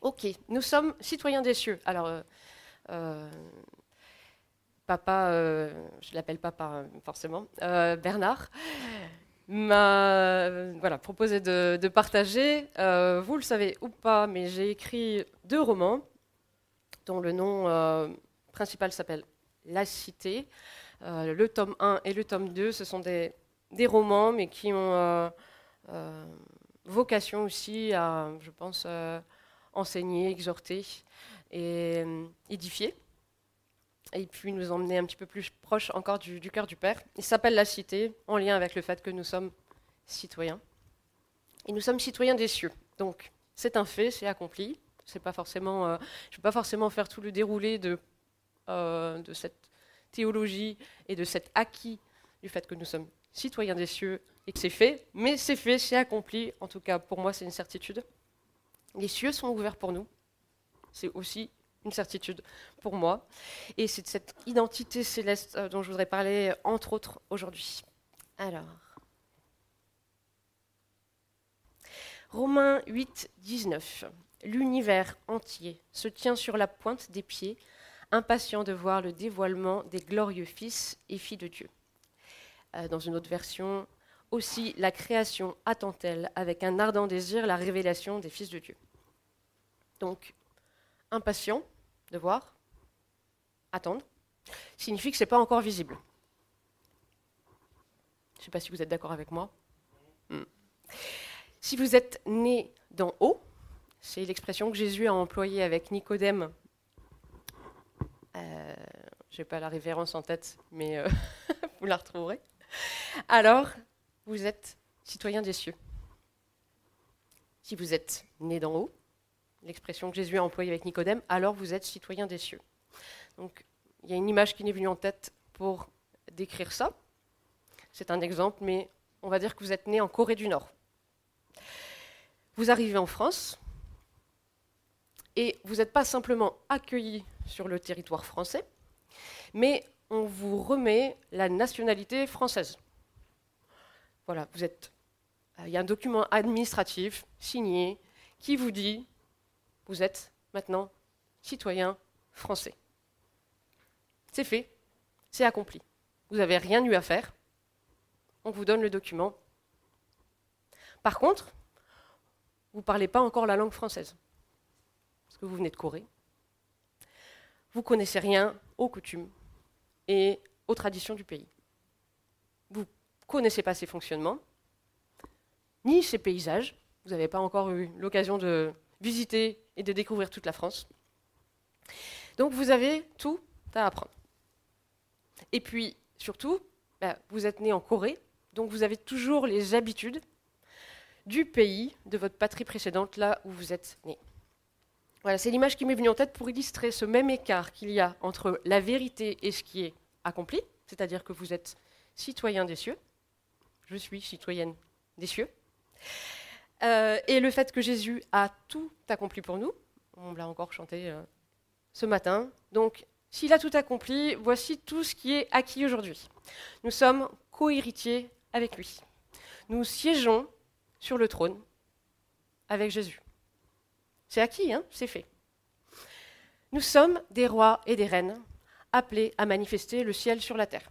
Ok, nous sommes citoyens des cieux. Alors, euh, euh, papa, euh, je l'appelle papa hein, forcément, Bernard, m'a voilà, proposé de, partager. vous le savez ou pas, mais j'ai écrit deux romans dont le nom principal s'appelle La Cité. le tome 1 et le tome 2, ce sont des, des romans, mais qui ont vocation aussi à, je pense, enseigner, exhorter et euh, édifier. Et puis nous emmener un petit peu plus proche encore du, cœur du Père. Il s'appelle la cité, en lien avec le fait que nous sommes citoyens. Et nous sommes citoyens des cieux. Donc c'est un fait, c'est accompli. C'est pas forcément, euh, je ne vais pas forcément faire tout le déroulé de, euh, de cette théologie et de cet acquis du fait que nous sommes citoyens des cieux et que c'est fait, mais c'est fait, c'est accompli, en tout cas pour moi c'est une certitude. Les cieux sont ouverts pour nous. C'est aussi une certitude pour moi. Et c'est de cette identité céleste euh, dont je voudrais parler, euh, entre autres, aujourd'hui. Alors. Romains 8, 19. L'univers entier se tient sur la pointe des pieds, impatient de voir le dévoilement des glorieux fils et filles de Dieu. Euh, dans une autre version, aussi, la création attend-elle avec un ardent désir la révélation des fils de Dieu. Donc, impatient de voir, attendre, signifie que ce n'est pas encore visible. Je ne sais pas si vous êtes d'accord avec moi. Hmm. Si vous êtes né d'en haut, c'est l'expression que Jésus a employée avec Nicodème. Euh, je n'ai pas la révérence en tête, mais euh, vous la retrouverez. Alors, vous êtes citoyen des cieux. Si vous êtes né d'en haut, l'expression que Jésus a employée avec Nicodème, alors vous êtes citoyen des cieux. Donc il y a une image qui m'est venue en tête pour décrire ça. C'est un exemple, mais on va dire que vous êtes né en Corée du Nord. Vous arrivez en France et vous n'êtes pas simplement accueilli sur le territoire français, mais on vous remet la nationalité française. Voilà, vous êtes. Euh, il y a un document administratif signé qui vous dit vous êtes maintenant citoyen français. C'est fait, c'est accompli. Vous n'avez rien eu à faire. On vous donne le document. Par contre, vous ne parlez pas encore la langue française, parce que vous venez de Corée. Vous ne connaissez rien aux coutumes et aux traditions du pays connaissez pas ses fonctionnements, ni ses paysages. Vous n'avez pas encore eu l'occasion de visiter et de découvrir toute la France. Donc vous avez tout à apprendre. Et puis, surtout, bah, vous êtes né en Corée, donc vous avez toujours les habitudes du pays, de votre patrie précédente, là où vous êtes né. Voilà, c'est l'image qui m'est venue en tête pour illustrer ce même écart qu'il y a entre la vérité et ce qui est accompli, c'est-à-dire que vous êtes citoyen des cieux, je suis citoyenne des cieux. Euh, et le fait que Jésus a tout accompli pour nous, on l'a encore chanté euh, ce matin, donc s'il a tout accompli, voici tout ce qui est acquis aujourd'hui. Nous sommes co-héritiers avec lui. Nous siégeons sur le trône avec Jésus. C'est acquis, hein c'est fait. Nous sommes des rois et des reines appelés à manifester le ciel sur la terre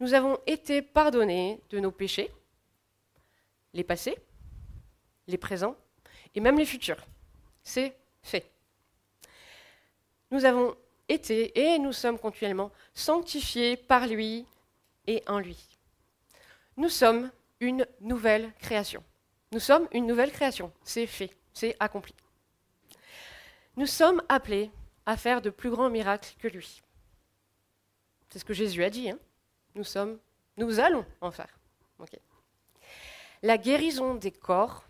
nous avons été pardonnés de nos péchés, les passés, les présents et même les futurs. C'est fait. Nous avons été et nous sommes continuellement sanctifiés par lui et en lui. Nous sommes une nouvelle création. Nous sommes une nouvelle création. C'est fait, c'est accompli. Nous sommes appelés à faire de plus grands miracles que lui. C'est ce que Jésus a dit. Hein nous sommes, nous allons en faire. La guérison des corps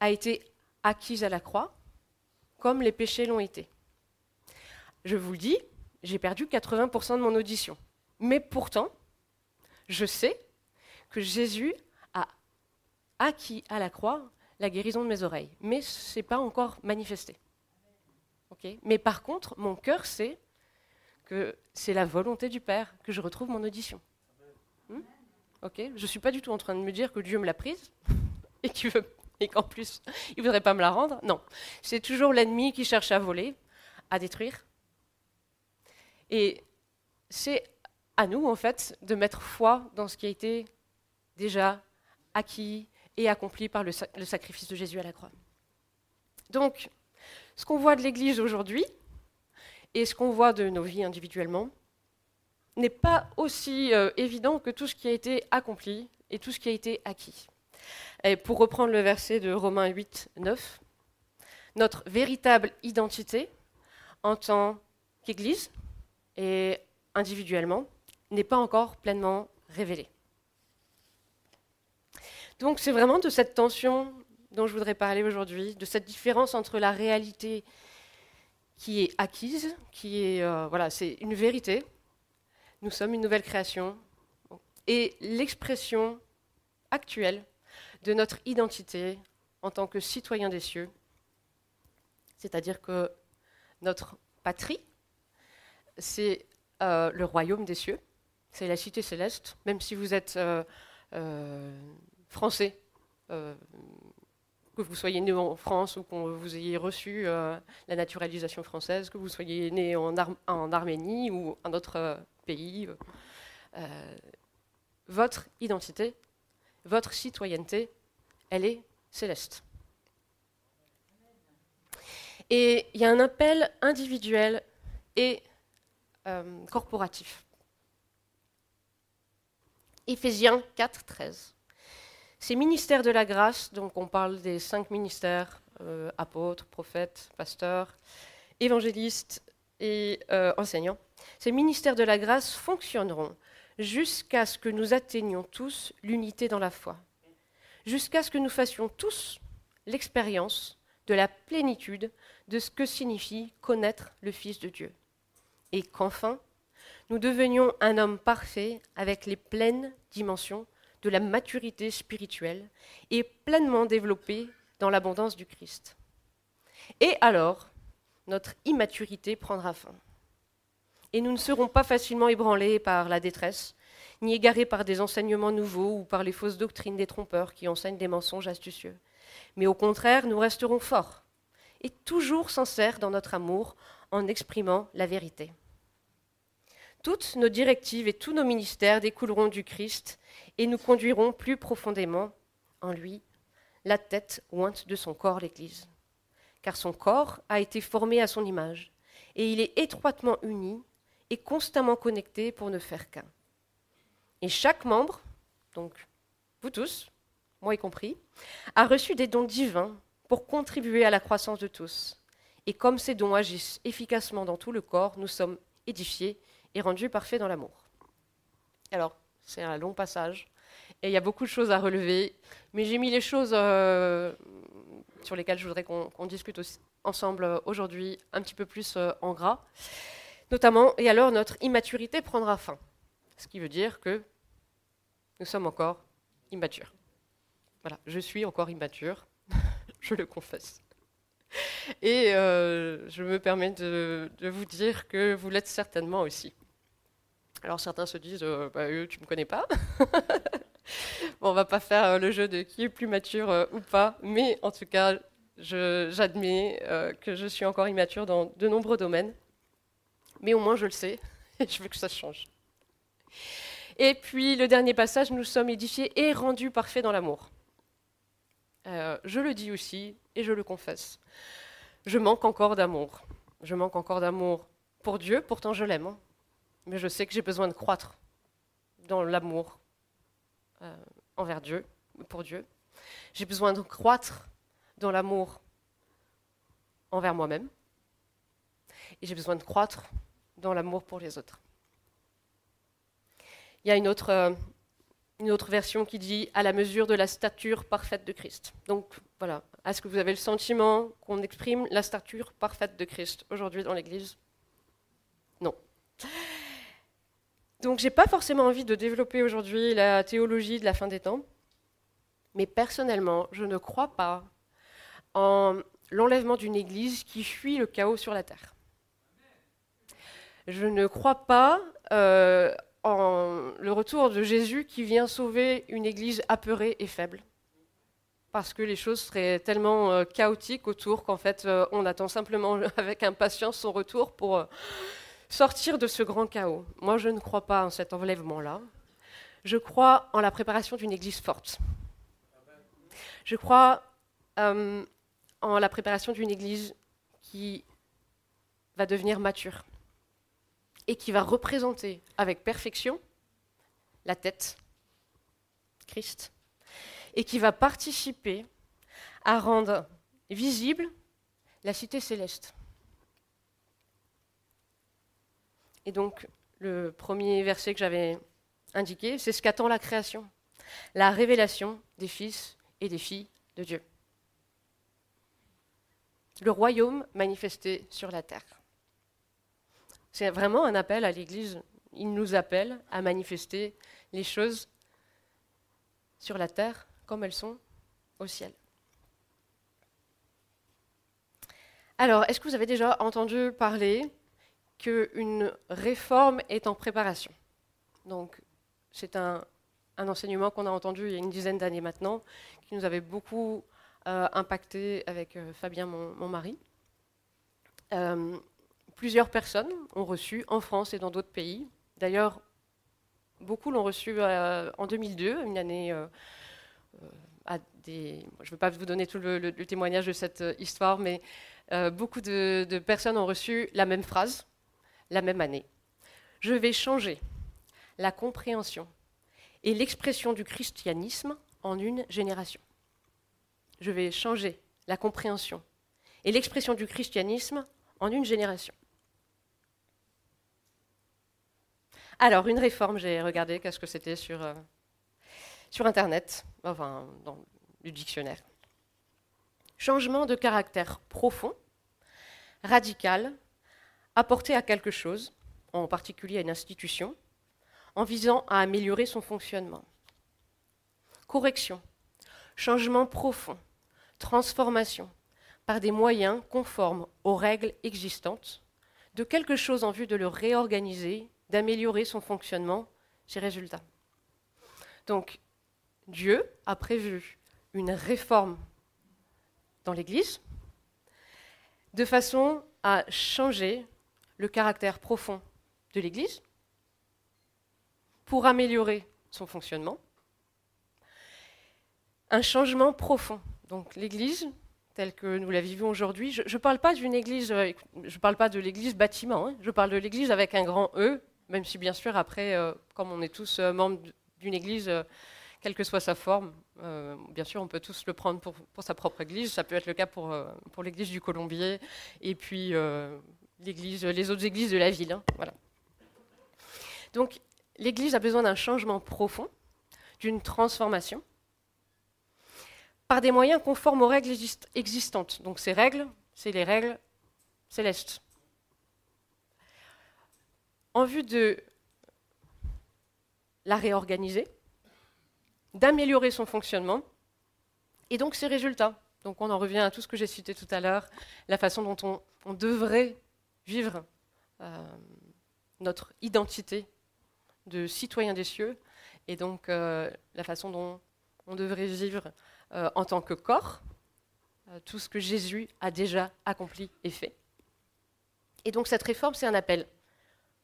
a été acquise à la croix, comme les péchés l'ont été. Je vous le dis, j'ai perdu 80% de mon audition. Mais pourtant, je sais que Jésus a acquis à la croix la guérison de mes oreilles. Mais ce n'est pas encore manifesté. Mais par contre, mon cœur sait que c'est la volonté du Père que je retrouve mon audition. Hmm ok, je ne suis pas du tout en train de me dire que Dieu me l'a prise et qu'en plus, il ne voudrait pas me la rendre. Non, c'est toujours l'ennemi qui cherche à voler, à détruire. Et c'est à nous, en fait, de mettre foi dans ce qui a été déjà acquis et accompli par le sacrifice de Jésus à la croix. Donc, ce qu'on voit de l'Église aujourd'hui, et ce qu'on voit de nos vies individuellement n'est pas aussi euh, évident que tout ce qui a été accompli et tout ce qui a été acquis. Et pour reprendre le verset de Romains 8, 9, notre véritable identité en tant qu'Église et individuellement n'est pas encore pleinement révélée. Donc c'est vraiment de cette tension dont je voudrais parler aujourd'hui, de cette différence entre la réalité qui est acquise, qui est euh, voilà, c'est une vérité. Nous sommes une nouvelle création et l'expression actuelle de notre identité en tant que citoyen des cieux, c'est-à-dire que notre patrie, c'est euh, le royaume des cieux, c'est la cité céleste, même si vous êtes euh, français, que vous soyez né en France ou que vous ayez reçu euh, la naturalisation française, que vous soyez né en, Arménie ou un autre euh, pays, euh, votre identité, votre citoyenneté, elle est céleste. Et il y a un appel individuel et corporatif. Éphésiens 4, 13. Ces ministères de la grâce, donc on parle des cinq ministères, euh, apôtres, prophètes, pasteurs, évangélistes et euh, enseignants, ces ministères de la grâce fonctionneront jusqu'à ce que nous atteignions tous l'unité dans la foi, jusqu'à ce que nous fassions tous l'expérience de la plénitude de ce que signifie connaître le Fils de Dieu, et qu'enfin nous devenions un homme parfait avec les pleines dimensions de la maturité spirituelle et pleinement développée dans l'abondance du Christ. Et alors, notre immaturité prendra fin. Et nous ne serons pas facilement ébranlés par la détresse, ni égarés par des enseignements nouveaux ou par les fausses doctrines des trompeurs qui enseignent des mensonges astucieux. Mais au contraire, nous resterons forts et toujours sincères dans notre amour en exprimant la vérité. Toutes nos directives et tous nos ministères découleront du Christ et nous conduiront plus profondément en lui, la tête ouinte de son corps, l'Église. Car son corps a été formé à son image et il est étroitement uni et constamment connecté pour ne faire qu'un. Et chaque membre, donc vous tous, moi y compris, a reçu des dons divins pour contribuer à la croissance de tous. Et comme ces dons agissent efficacement dans tout le corps, nous sommes édifiés est rendu parfait dans l'amour. Alors, c'est un long passage, et il y a beaucoup de choses à relever, mais j'ai mis les choses euh, sur lesquelles je voudrais qu'on discute ensemble euh, aujourd'hui un petit peu plus euh, en gras, notamment, et alors notre immaturité prendra fin, ce qui veut dire que nous sommes encore immatures. Voilà, je suis encore immature, je le confesse. Et je me permets de vous dire que vous l'êtes certainement aussi. Alors certains se disent, euh, bah, euh, tu ne me connais pas. on va pas faire euh, le jeu de qui est plus mature ou pas, mais en tout cas, j'admets que je suis encore immature dans de nombreux domaines. Mais au moins, je le sais, et je veux que ça change. Et puis, le dernier passage, nous sommes édifiés et rendus parfaits dans l'amour. je le dis aussi, et je le confesse. Je manque encore d'amour. Je manque encore d'amour pour Dieu, pourtant je l'aime. Hein mais je sais que j'ai besoin de croître dans l'amour euh, envers Dieu, pour Dieu. J'ai besoin de croître dans l'amour envers moi-même. Et j'ai besoin de croître dans l'amour pour les autres. Il y a une autre, euh, une autre version qui dit à la mesure de la stature parfaite de Christ. Donc voilà, est-ce que vous avez le sentiment qu'on exprime la stature parfaite de Christ aujourd'hui dans l'Église Non. Donc j'ai pas forcément envie de développer aujourd'hui la théologie de la fin des temps, mais personnellement, je ne crois pas en l'enlèvement d'une Église qui fuit le chaos sur la terre. Je ne crois pas euh, en le retour de Jésus qui vient sauver une Église apeurée et faible, parce que les choses seraient tellement euh, chaotiques autour qu'en fait euh, on attend simplement avec impatience son retour pour sortir de ce grand chaos. Moi, je ne crois pas en cet enlèvement-là. Je crois en la préparation d'une Église forte. Je crois euh, en la préparation d'une Église qui va devenir mature et qui va représenter avec perfection la tête, Christ, et qui va participer à rendre visible la cité céleste. Et donc, le premier verset que j'avais indiqué, c'est ce qu'attend la création, la révélation des fils et des filles de Dieu. Le royaume manifesté sur la terre. C'est vraiment un appel à l'Église. Il nous appelle à manifester les choses sur la terre comme elles sont au ciel. Alors, est-ce que vous avez déjà entendu parler qu'une réforme est en préparation. Donc, c'est un, enseignement qu'on a entendu il y a une dizaine d'années maintenant, qui nous avait beaucoup euh, impacté avec euh, Fabien, mon, mari. Euh, plusieurs personnes ont reçu en France et dans d'autres pays. D'ailleurs, beaucoup l'ont reçu en 2002, une année à des. Je ne veux pas vous donner tout le, témoignage de cette histoire, mais beaucoup de personnes ont reçu la même phrase la même année. Je vais changer la compréhension et l'expression du christianisme en une génération. Je vais changer la compréhension et l'expression du christianisme en une génération. Alors, une réforme, j'ai regardé qu'est-ce que c'était sur, euh, sur Internet, enfin, dans le dictionnaire. Changement de caractère profond, radical, apporter à quelque chose, en particulier à une institution, en visant à améliorer son fonctionnement. Correction, changement profond, transformation, par des moyens conformes aux règles existantes, de quelque chose en vue de le réorganiser, d'améliorer son fonctionnement, ses résultats. Donc, Dieu a prévu une réforme dans l'Église de façon à changer le caractère profond de l'Église, pour améliorer son fonctionnement, un changement profond. Donc l'Église, telle que nous la vivons aujourd'hui, je ne parle pas d'une Église, je parle pas de l'Église bâtiment, hein. je parle de l'Église avec un grand E, même si bien sûr après, euh, comme on est tous euh, membres d'une Église, euh, quelle que soit sa forme, bien sûr on peut tous le prendre pour, sa propre Église, ça peut être le cas pour, pour l'Église du Colombier, et puis l'église, euh, les autres églises de la ville. Hein, voilà. Donc l'Église a besoin d'un changement profond, d'une transformation, par des moyens conformes aux règles existantes. Donc ces règles, c'est les règles célestes. En vue de la réorganiser, d'améliorer son fonctionnement et donc ses résultats. Donc on en revient à tout ce que j'ai cité tout à l'heure, la façon dont on devrait vivre euh, notre identité de citoyen des cieux et donc euh, la façon dont on devrait vivre euh, en tant que corps, tout ce que Jésus a déjà accompli et fait. Et donc cette réforme, c'est un appel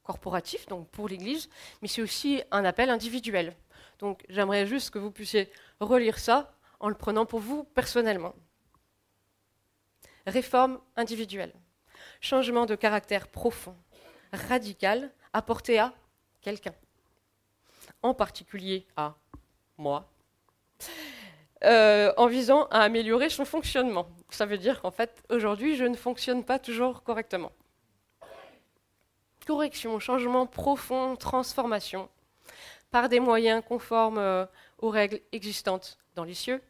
corporatif, donc pour l'Église, mais c'est aussi un appel individuel. Donc j'aimerais juste que vous puissiez relire ça en le prenant pour vous personnellement. Réforme individuelle changement de caractère profond, radical, apporté à quelqu'un, en particulier à moi, euh, en visant à améliorer son fonctionnement. Ça veut dire qu'en fait, aujourd'hui, je ne fonctionne pas toujours correctement. Correction, changement profond, transformation, par des moyens conformes euh, aux règles existantes dans les cieux,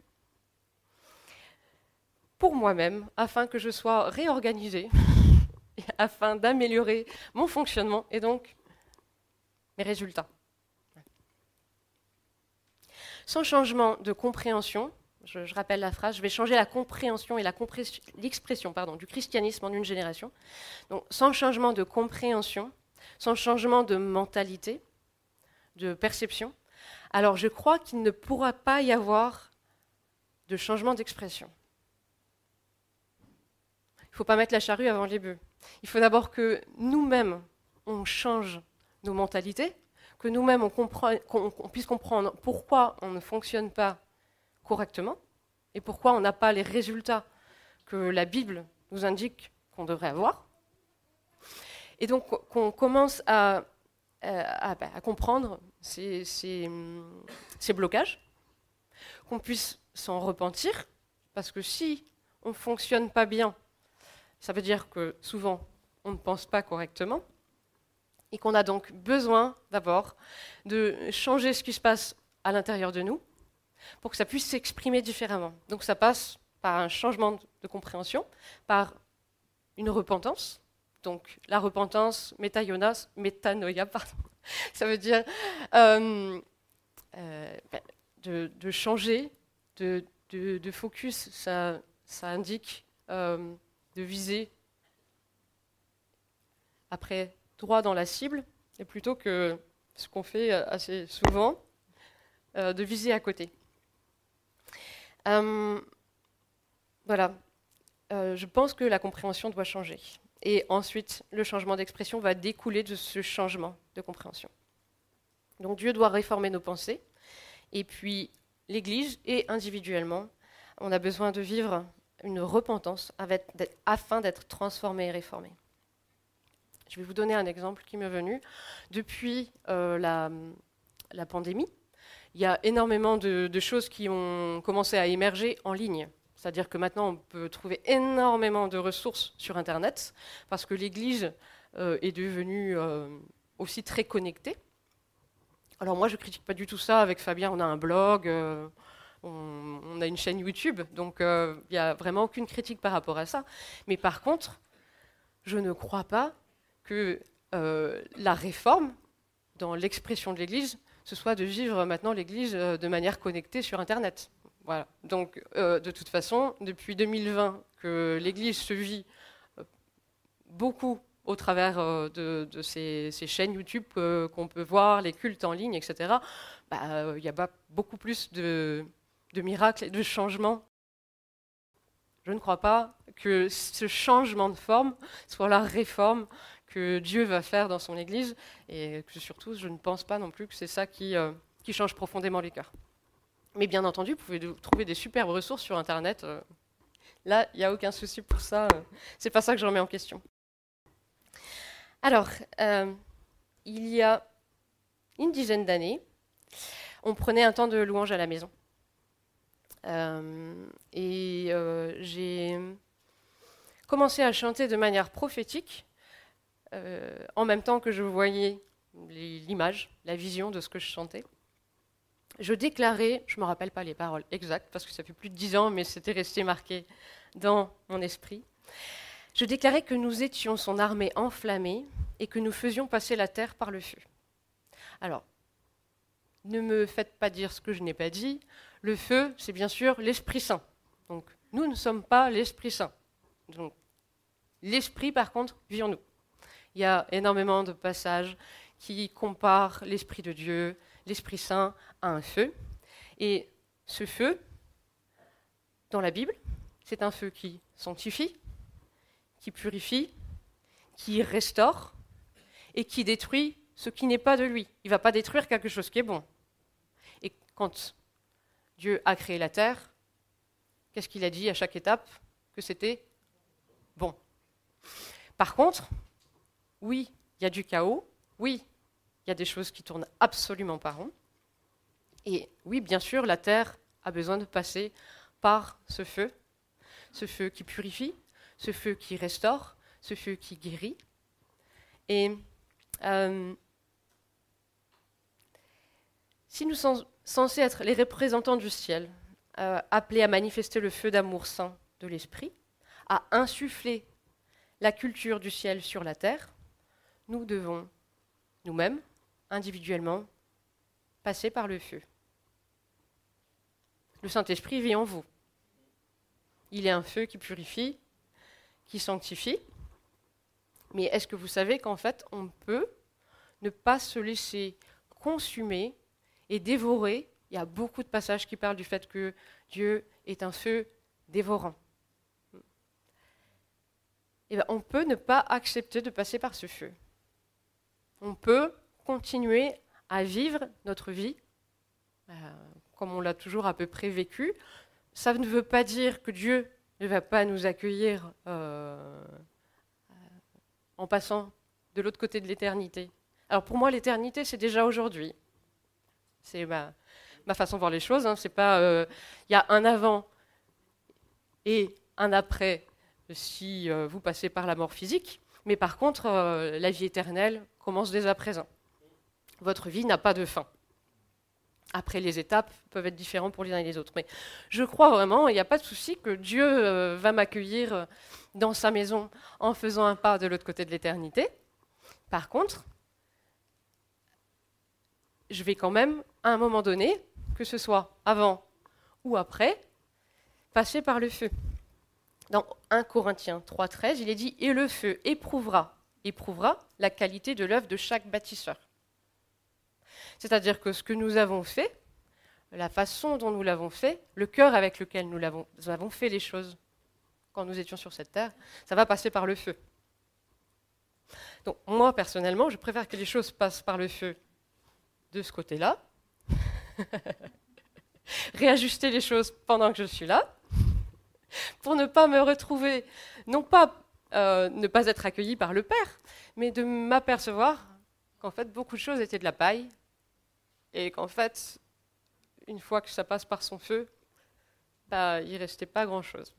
pour moi-même, afin que je sois réorganisée afin d'améliorer mon fonctionnement et donc mes résultats. Sans changement de compréhension, je, rappelle la phrase, je vais changer la compréhension et l'expression du christianisme en une génération. Donc, sans changement de compréhension, sans changement de mentalité, de perception, alors je crois qu'il ne pourra pas y avoir de changement d'expression. Il ne faut pas mettre la charrue avant les bœufs. Il faut d'abord que nous-mêmes, on change nos mentalités, que nous-mêmes, on, puisse comprendre pourquoi on ne fonctionne pas correctement et pourquoi on n'a pas les résultats que la Bible nous indique qu'on devrait avoir. Et donc qu'on commence à, comprendre ces, ces blocages, qu'on puisse s'en repentir, parce que si on ne fonctionne pas bien ça veut dire que souvent, on ne pense pas correctement et qu'on a donc besoin d'abord de changer ce qui se passe à l'intérieur de nous pour que ça puisse s'exprimer différemment. Donc ça passe par un changement de compréhension, par une repentance. Donc la repentance, métayonas, pardon, ça veut dire euh, euh, ben, de, changer de, focus, ça, indique euh, de viser après droit dans la cible, et plutôt que ce qu'on fait euh, assez souvent, euh, de viser à côté. Euh, voilà, je pense que la compréhension doit changer. Et ensuite, le changement d'expression va découler de ce changement de compréhension. Donc Dieu doit réformer nos pensées, et puis l'Église et individuellement, on a besoin de vivre une repentance afin d'être transformé et réformé. Je vais vous donner un exemple qui m'est venu. Depuis euh, la, pandémie, il y a énormément de, choses qui ont commencé à émerger en ligne. C'est-à-dire que maintenant, on peut trouver énormément de ressources sur Internet, parce que l'Église euh, est devenue euh, aussi très connectée. Alors moi, je ne critique pas du tout ça. Avec Fabien, on a un blog, on, a une chaîne YouTube, donc il euh, n'y a vraiment aucune critique par rapport à ça. Mais par contre, je ne crois pas que euh, la réforme dans l'expression de l'Église, ce soit de vivre maintenant l'Église euh, de manière connectée sur Internet. Voilà. Donc, de toute façon, depuis 2020, que l'Église se vit beaucoup au travers de, ces, chaînes YouTube qu'on peut voir, les cultes en ligne, etc., il n'y a pas beaucoup plus de, de miracles et de changements. Je ne crois pas que ce changement de forme soit la réforme que Dieu va faire dans son Église, et que surtout, je ne pense pas non plus que c'est ça qui, euh, change profondément les cœurs. Mais bien entendu, vous pouvez trouver des superbes ressources sur Internet. Euh. là, il n'y a aucun souci pour ça. Euh. c'est pas ça que je remets en question. Alors, il y a une dizaine d'années, on prenait un temps de louange à la maison. Euh, et euh, j'ai commencé à chanter de manière prophétique, euh, en même temps que je voyais l'image, la vision de ce que je chantais. Je déclarais, je ne me rappelle pas les paroles exactes, parce que ça fait plus de dix ans, mais c'était resté marqué dans mon esprit. Je déclarais que nous étions son armée enflammée et que nous faisions passer la terre par le feu. Alors, ne me faites pas dire ce que je n'ai pas dit. Le feu, c'est bien sûr l'Esprit Saint. Donc, nous ne sommes pas l'Esprit Saint. Donc, l'Esprit, par contre, vit en nous. Il y a énormément de passages qui comparent l'Esprit de Dieu, l'Esprit Saint, à un feu. Et ce feu, dans la Bible, c'est un feu qui sanctifie, qui purifie, qui restaure et qui détruit ce qui n'est pas de lui. Il ne va pas détruire quelque chose qui est bon. Et quand Dieu a créé la terre. Qu'est-ce qu'il a dit à chaque étape Que c'était bon. Par contre, oui, il y a du chaos, oui, il y a des choses qui tournent absolument pas rond. Et oui, bien sûr, la terre a besoin de passer par ce feu, ce feu qui purifie, ce feu qui restaure, ce feu qui guérit. Et euh, si nous sommes censés être les représentants du ciel, euh, appelés à manifester le feu d'amour saint de l'Esprit, à insuffler la culture du ciel sur la terre, nous devons, nous-mêmes, individuellement, passer par le feu. Le Saint-Esprit vit en vous. Il est un feu qui purifie, qui sanctifie. Mais est-ce que vous savez qu'en fait, on peut ne pas se laisser consumer et dévoré, il y a beaucoup de passages qui parlent du fait que Dieu est un feu dévorant. Et eh on peut ne pas accepter de passer par ce feu. On peut continuer à vivre notre vie euh, comme on l'a toujours à peu près vécu. Ça ne veut pas dire que Dieu ne va pas nous accueillir euh, euh, en passant de l'autre côté de l'éternité. Alors pour moi, l'éternité, c'est déjà aujourd'hui. C'est ma, façon de voir les choses. Hein. C'est pas, il euh, y a un avant et un après si euh, vous passez par la mort physique, mais par contre, euh, la vie éternelle commence dès à présent. Votre vie n'a pas de fin. Après, les étapes peuvent être différentes pour les uns et les autres. Mais je crois vraiment, il n'y a pas de souci, que Dieu va m'accueillir dans sa maison en faisant un pas de l'autre côté de l'éternité. Par contre, je vais quand même, à un moment donné, que ce soit avant ou après, passer par le feu. Dans 1 Corinthiens 3.13, il est dit, et le feu éprouvera, éprouvera la qualité de l'œuvre de chaque bâtisseur. C'est-à-dire que ce que nous avons fait, la façon dont nous l'avons fait, le cœur avec lequel nous, avons, nous avons fait les choses quand nous étions sur cette terre, ça va passer par le feu. Donc moi, personnellement, je préfère que les choses passent par le feu de ce côté-là, réajuster les choses pendant que je suis là, pour ne pas me retrouver, non pas euh, ne pas être accueilli par le Père, mais de m'apercevoir qu'en fait beaucoup de choses étaient de la paille, et qu'en fait, une fois que ça passe par son feu, bah, il ne restait pas grand-chose.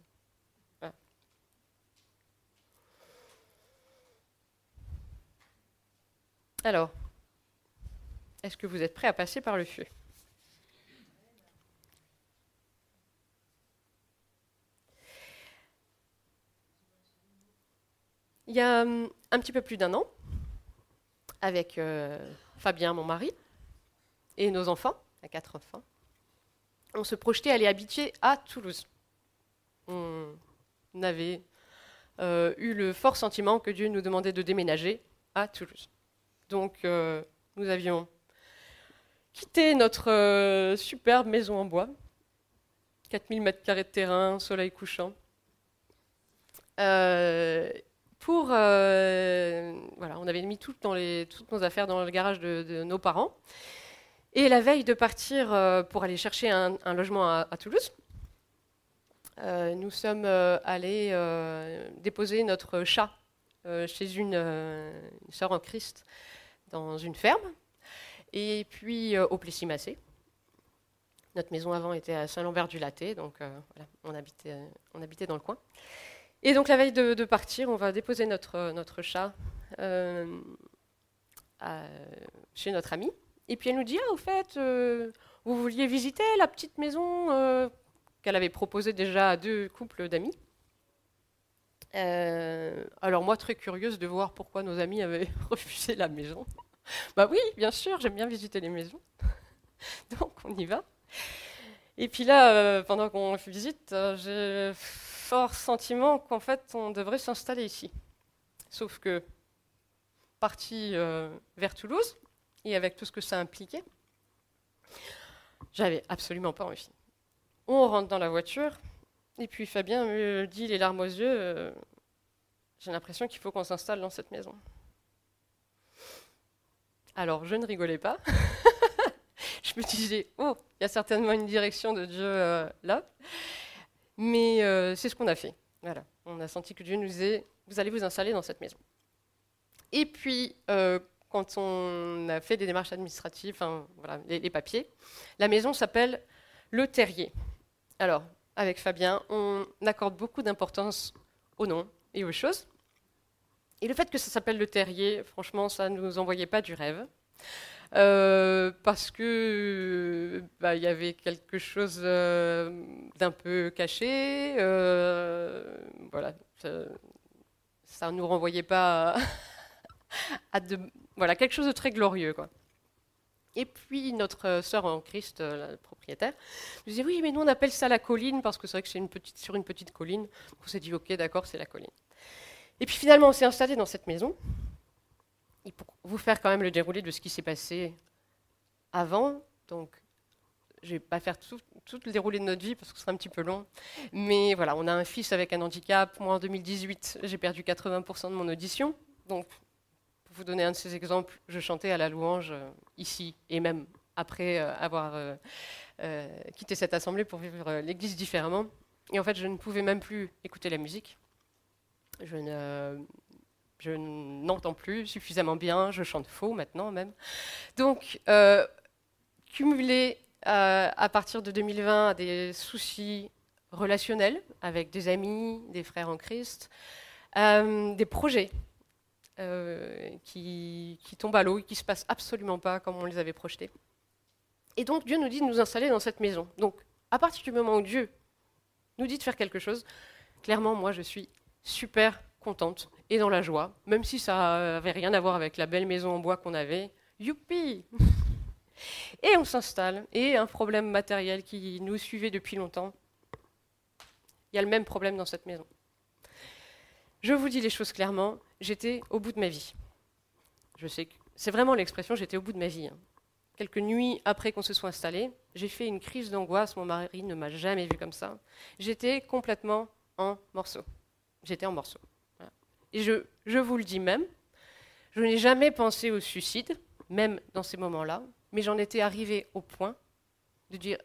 Alors, est-ce que vous êtes prêts à passer par le feu Il y a hum, un petit peu plus d'un an, avec euh, Fabien, mon mari, et nos enfants, à quatre enfants, on se projetait à aller habiter à Toulouse. On avait euh, eu le fort sentiment que Dieu nous demandait de déménager à Toulouse. Donc, euh, nous avions quitter notre euh, superbe maison en bois, 4000 mètres carrés de terrain, soleil couchant, euh, pour euh, voilà, on avait mis toutes, nos affaires dans le garage de, nos parents. Et la veille de partir pour aller chercher un, logement à, Toulouse, nous sommes allés déposer notre chat chez une, une sœur en Christ dans une ferme et puis euh, au Plessis-Massé. Notre maison avant était à Saint-Lambert-du-Laté, donc euh, voilà, on, habitait, euh, on habitait dans le coin. Et donc la veille de, partir, on va déposer notre, notre chat chez notre amie. Et puis elle nous dit, ah, au fait, vous vouliez visiter la petite maison qu'elle avait proposée déjà à deux couples d'amis. alors moi, très curieuse de voir pourquoi nos amis avaient refusé la maison. Bah oui, bien sûr, j'aime bien visiter les maisons. Donc on y va. Et puis là, euh, pendant qu'on visite, euh, j'ai fort sentiment qu'en fait on devrait s'installer ici. Sauf que parti euh, vers Toulouse et avec tout ce que ça impliquait, j'avais absolument pas envie. On rentre dans la voiture et puis Fabien me dit les larmes aux yeux, j'ai l'impression qu'il faut qu'on s'installe dans cette maison. Alors, je ne rigolais pas. je me disais, oh, il y a certainement une direction de Dieu euh, là. Mais euh, c'est ce qu'on a fait. On a senti que Dieu nous disait, vous allez vous installer dans cette maison. Et puis, euh, quand on a fait des démarches administratives, les, les, papiers, la maison s'appelle Le Terrier. Alors, avec Fabien, on accorde beaucoup d'importance au nom et aux choses. Et le fait que ça s'appelle le terrier, franchement, ça ne nous envoyait pas du rêve. Euh, parce que bah, il y avait quelque chose euh, d'un peu caché. Euh, voilà, ça ne nous renvoyait pas à, voilà quelque chose de très glorieux, quoi. Et puis notre sœur en Christ, la propriétaire, nous disait oui, mais nous on appelle ça la colline parce que c'est vrai que c'est une petite, sur une petite colline. On s'est dit ok, d'accord, c'est la colline. Et puis finalement, on s'est installé dans cette maison. Et pour vous faire quand même le déroulé de ce qui s'est passé avant, donc je ne vais pas faire tout, le déroulé de notre vie parce que ce sera un petit peu long. Mais voilà, on a un fils avec un handicap. Moi, en 2018, j'ai perdu 80% de mon audition. Donc, pour vous donner un de ces exemples, je chantais à la louange euh, ici et même après euh, avoir euh, quitté cette assemblée pour vivre l'église différemment. Et en fait, je ne pouvais même plus écouter la musique je ne je n'entends plus suffisamment bien, je chante faux maintenant même. Donc, euh, cumuler euh, à partir de 2020 des soucis relationnels avec des amis, des frères en Christ, euh, des projets qui, qui, tombent à l'eau et qui ne se passent absolument pas comme on les avait projetés. Et donc, Dieu nous dit de nous installer dans cette maison. Donc, à partir du moment où Dieu nous dit de faire quelque chose, clairement, moi, je suis super contente et dans la joie, même si ça avait rien à voir avec la belle maison en bois qu'on avait. Youpi Et on s'installe, et un problème matériel qui nous suivait depuis longtemps. Il y a le même problème dans cette maison. Je vous dis les choses clairement, j'étais au bout de ma vie. Je sais que c'est vraiment l'expression j'étais au bout de ma vie. Hein. Quelques nuits après qu'on se soit installé, j'ai fait une crise d'angoisse, mon mari ne m'a jamais vu comme ça. J'étais complètement en morceaux j'étais en morceaux. Et je, je vous le dis même, je n'ai jamais pensé au suicide, même dans ces moments-là, mais j'en étais arrivée au point de dire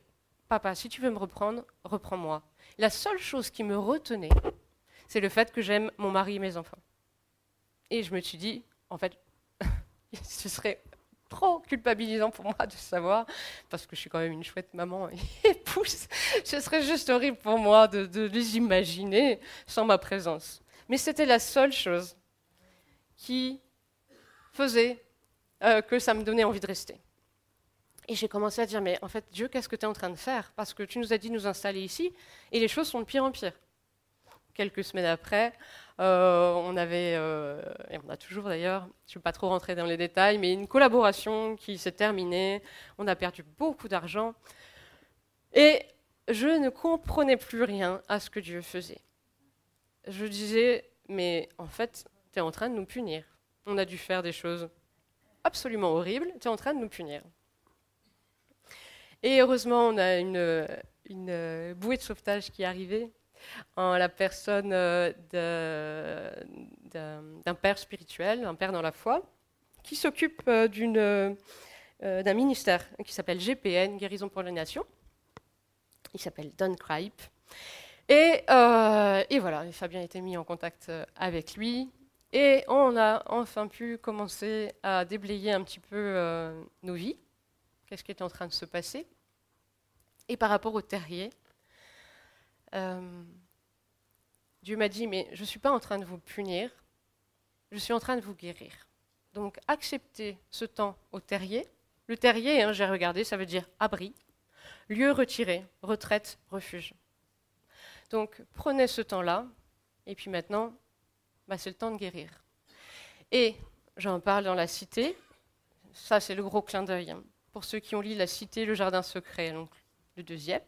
Papa, si tu veux me reprendre, reprends-moi. La seule chose qui me retenait, c'est le fait que j'aime mon mari et mes enfants. Et je me suis dit En fait, ce serait trop culpabilisant pour moi de savoir, parce que je suis quand même une chouette maman et épouse. Ce serait juste horrible pour moi de, les imaginer sans ma présence. Mais c'était la seule chose qui faisait euh, que ça me donnait envie de rester. Et j'ai commencé à dire, mais en fait, Dieu, qu'est-ce que tu es en train de faire Parce que tu nous as dit de nous installer ici, et les choses sont de pire en pire. Quelques semaines après, euh, on avait, euh, et on a toujours d'ailleurs, je ne vais pas trop rentrer dans les détails, mais une collaboration qui s'est terminée. On a perdu beaucoup d'argent. Et je ne comprenais plus rien à ce que Dieu faisait. Je disais, mais en fait, tu es en train de nous punir. On a dû faire des choses absolument horribles, tu es en train de nous punir. Et heureusement, on a une, bouée de sauvetage qui est arrivée en la personne euh, d'un père spirituel, un père dans la foi, qui s'occupe euh, euh, d'un ministère qui s'appelle GPN, Guérison pour les Nations. Il s'appelle Don Cripe. Et, voilà, Fabien a été mis en contact avec lui. Et on a enfin pu commencer à déblayer un petit peu nos vies, qu'est-ce qui est en train de se passer. Et par rapport au terrier, euh, Dieu m'a dit, mais je ne suis pas en train de vous punir, je suis en train de vous guérir. Donc acceptez ce temps au terrier. Le terrier, hein, j'ai regardé, ça veut dire abri, lieu retiré, retraite, refuge. Donc prenez ce temps-là, et puis maintenant, bah, c'est le temps de guérir. Et j'en parle dans la cité, ça c'est le gros clin d'œil. Hein, pour ceux qui ont lu la cité, le jardin secret, donc le deuxième.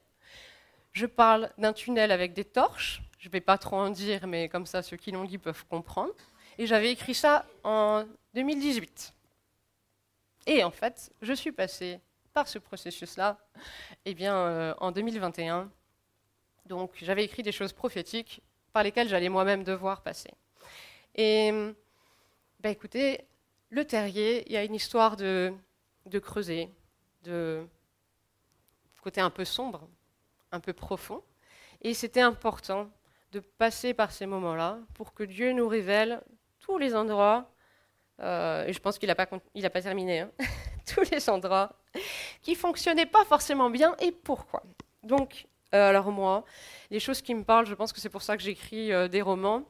Je parle d'un tunnel avec des torches. Je ne vais pas trop en dire, mais comme ça, ceux qui l'ont dit peuvent comprendre. Et j'avais écrit ça en 2018. Et en fait, je suis passée par ce processus-là eh bien, euh, en 2021. Donc j'avais écrit des choses prophétiques par lesquelles j'allais moi-même devoir passer. Et bah, écoutez, le terrier, il y a une histoire de, de creuser, de côté un peu sombre, un peu profond. Et c'était important de passer par ces moments-là pour que Dieu nous révèle tous les endroits, euh, et je pense qu'il n'a pas, il pas terminé, hein, tous les endroits qui fonctionnaient pas forcément bien et pourquoi. Donc, euh, alors moi, les choses qui me parlent, je pense que c'est pour ça que j'écris euh, des romans.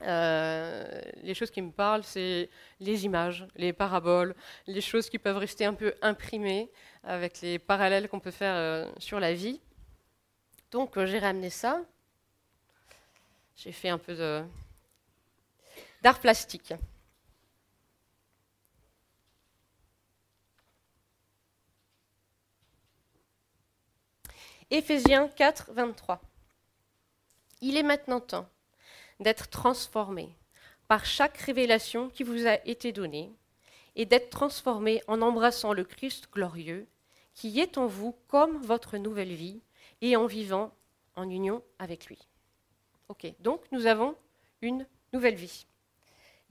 les choses qui me parlent, c'est les images, les paraboles, les choses qui peuvent rester un peu imprimées avec les parallèles qu'on peut faire sur la vie. Donc euh, j'ai ramené ça. J'ai fait un peu de, d'art plastique. Éphésiens 4, 23. Il est maintenant temps d'être transformé par chaque révélation qui vous a été donnée et d'être transformé en embrassant le Christ glorieux qui est en vous comme votre nouvelle vie et en vivant en union avec lui. Ok, donc nous avons une nouvelle vie.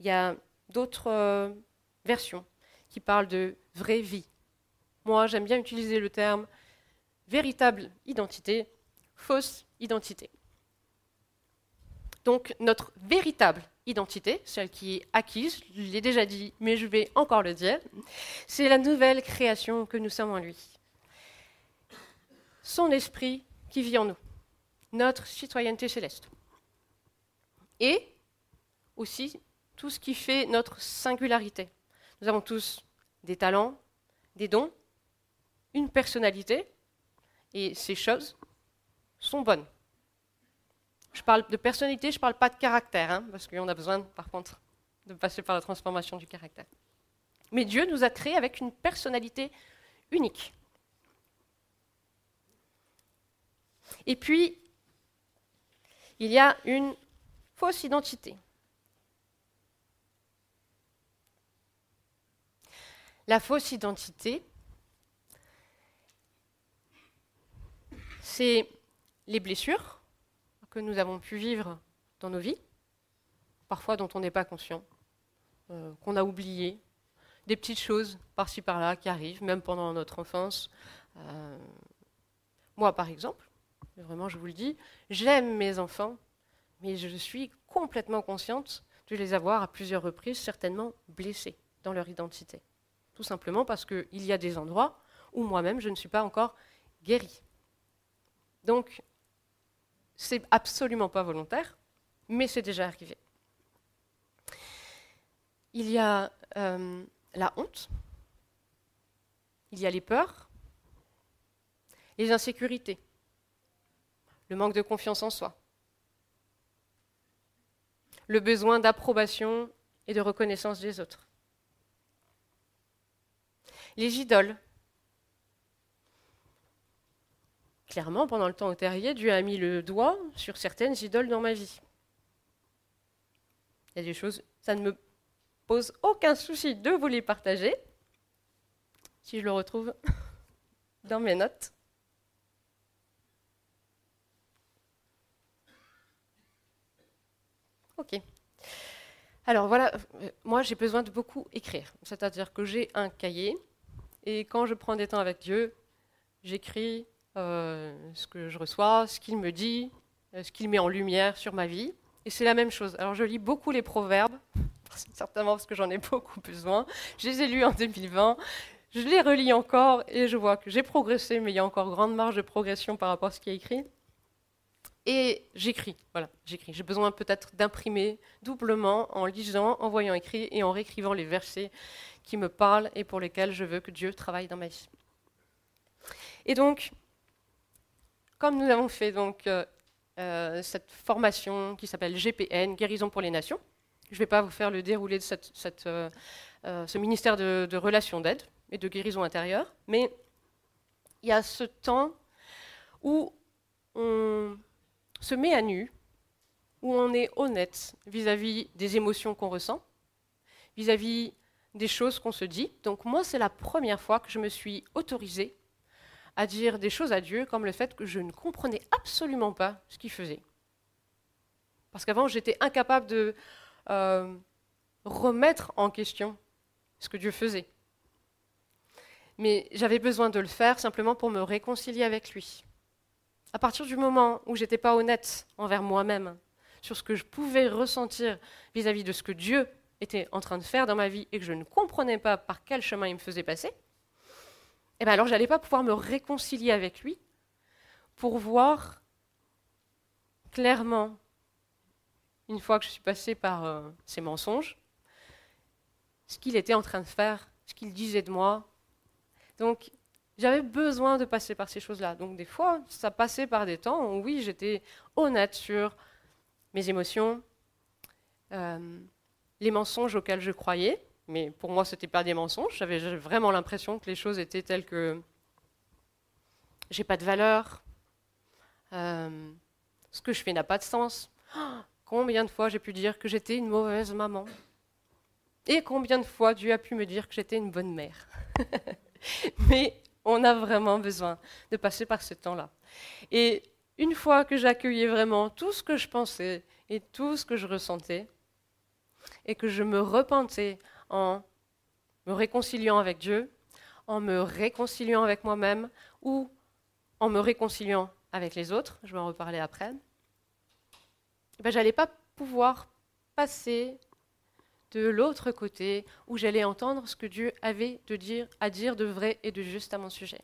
Il y a d'autres euh, versions qui parlent de vraie vie. Moi, j'aime bien utiliser le terme véritable identité, fausse identité. Donc notre véritable identité, celle qui est acquise, je l'ai déjà dit, mais je vais encore le dire, c'est la nouvelle création que nous sommes en lui son esprit qui vit en nous, notre citoyenneté céleste. Et aussi tout ce qui fait notre singularité. Nous avons tous des talents, des dons, une personnalité, et ces choses sont bonnes. Je parle de personnalité, je ne parle pas de caractère, hein, parce qu'on a besoin, par contre, de passer par la transformation du caractère. Mais Dieu nous a créés avec une personnalité unique. Et puis, il y a une fausse identité. La fausse identité, c'est les blessures que nous avons pu vivre dans nos vies, parfois dont on n'est pas conscient, euh, qu'on a oublié, des petites choses par-ci par-là qui arrivent, même pendant notre enfance. Euh, moi, par exemple, vraiment, je vous le dis. J'aime mes enfants, mais je suis complètement consciente de les avoir à plusieurs reprises certainement blessés dans leur identité. Tout simplement parce qu'il y a des endroits où moi-même je ne suis pas encore guérie. Donc, c'est absolument pas volontaire, mais c'est déjà arrivé. Il y a euh, la honte, il y a les peurs, les insécurités, le manque de confiance en soi, le besoin d'approbation et de reconnaissance des autres. Les idoles. Clairement, pendant le temps au terrier, Dieu a mis le doigt sur certaines idoles dans ma vie. Il y a des choses, ça ne me pose aucun souci de vous les partager, si je le retrouve dans mes notes. Ok. Alors voilà, euh, moi j'ai besoin de beaucoup écrire. C'est-à-dire que j'ai un cahier et quand je prends des temps avec Dieu, j'écris euh, ce que je reçois, ce qu'il me dit, euh, ce qu'il met en lumière sur ma vie. Et c'est la même chose. Alors je lis beaucoup les proverbes, certainement parce que j'en ai beaucoup besoin. Je les ai lus en 2020. Je les relis encore et je vois que j'ai progressé, mais il y a encore grande marge de progression par rapport à ce qui est écrit et j'écris. Voilà, j'écris. J'ai besoin peut-être d'imprimer doublement en lisant, en voyant écrit et en réécrivant les versets qui me parlent et pour lesquels je veux que Dieu travaille dans ma vie. Et donc, comme nous avons fait donc euh, euh, cette formation qui s'appelle GPN, Guérison pour les Nations, je ne vais pas vous faire le déroulé de euh, ce ministère de, de relations d'aide et de guérison intérieure, mais il y a ce temps où on se met à nu, où on est honnête vis-à-vis des émotions qu'on ressent, vis-à-vis des choses qu'on se dit. Donc moi, c'est la première fois que je me suis autorisée à dire des choses à Dieu, comme le fait que je ne comprenais absolument pas ce qu'il faisait. Parce qu'avant, j'étais incapable de euh, remettre en question ce que Dieu faisait. Mais j'avais besoin de le faire simplement pour me réconcilier avec lui à partir du moment où j'étais pas honnête envers moi-même sur ce que je pouvais ressentir vis-à-vis de ce que Dieu était en train de faire dans ma vie et que je ne comprenais pas par quel chemin il me faisait passer, alors eh ben alors j'allais pas pouvoir me réconcilier avec lui pour voir clairement, une fois que je suis passée par euh, ses ces mensonges, ce qu'il était en train de faire, ce qu'il disait de moi. Donc j'avais besoin de passer par ces choses-là. Donc des fois, ça passait par des temps où oui, j'étais honnête sur mes émotions, euh, les mensonges auxquels je croyais, mais pour moi, ce n'était pas des mensonges. J'avais vraiment l'impression que les choses étaient telles que j'ai pas de valeur, euh, ce que je fais n'a pas de sens. Oh, combien de fois j'ai pu dire que j'étais une mauvaise maman Et combien de fois Dieu a pu me dire que j'étais une bonne mère Mais on a vraiment besoin de passer par ce temps-là. Et une fois que j'accueillais vraiment tout ce que je pensais et tout ce que je ressentais, et que je me repentais en me réconciliant avec Dieu, en me réconciliant avec moi-même ou en me réconciliant avec les autres, je vais en reparler après, je eh ben, j'allais pas pouvoir passer de l'autre côté, où j'allais entendre ce que Dieu avait de dire, à dire de vrai et de juste à mon sujet.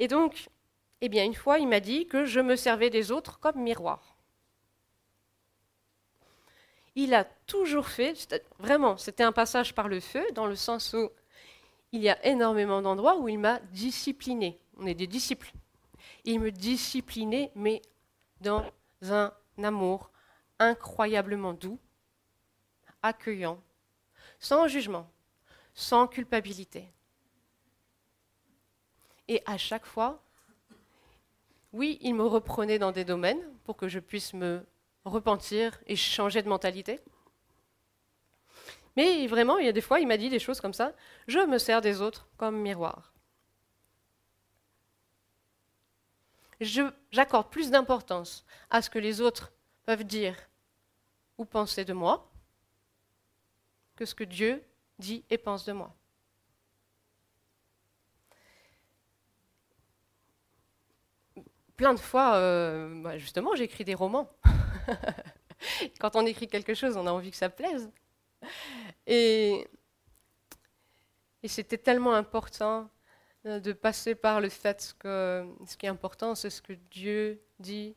Et donc, eh bien, une fois, il m'a dit que je me servais des autres comme miroir. Il a toujours fait, vraiment, c'était un passage par le feu, dans le sens où il y a énormément d'endroits où il m'a discipliné. On est des disciples. Il me disciplinait, mais dans un amour incroyablement doux, accueillant, sans jugement, sans culpabilité. Et à chaque fois, oui, il me reprenait dans des domaines pour que je puisse me repentir et changer de mentalité. Mais vraiment, il y a des fois, il m'a dit des choses comme ça, je me sers des autres comme miroir. j'accorde plus d'importance à ce que les autres peuvent dire ou penser de moi que ce que Dieu dit et pense de moi. Plein de fois, euh, bah, justement, j'écris des romans. Quand on écrit quelque chose, on a envie que ça plaise. Et, et c'était tellement important euh, de passer par le fait que ce qui est important, c'est ce que Dieu dit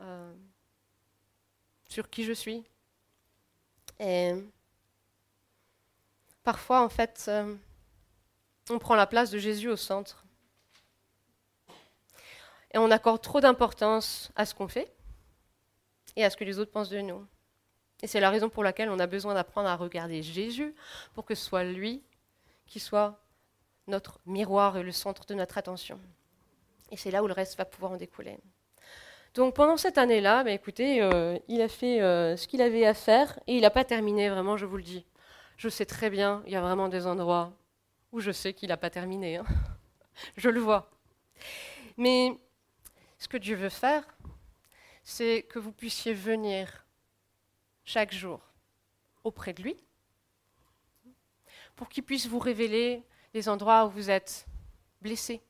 euh, sur qui je suis. Et parfois, en fait, euh, on prend la place de Jésus au centre. Et on accorde trop d'importance à ce qu'on fait et à ce que les autres pensent de nous. Et c'est la raison pour laquelle on a besoin d'apprendre à regarder Jésus pour que ce soit lui qui soit notre miroir est le centre de notre attention. Et c'est là où le reste va pouvoir en découler. Donc pendant cette année-là, ben, écoutez, euh, il a fait euh, ce qu'il avait à faire et il n'a pas terminé, vraiment, je vous le dis. Je sais très bien, il y a vraiment des endroits où je sais qu'il n'a pas terminé. Hein. je le vois. Mais ce que Dieu veut faire, c'est que vous puissiez venir chaque jour auprès de lui pour qu'il puisse vous révéler les endroits où vous êtes blessé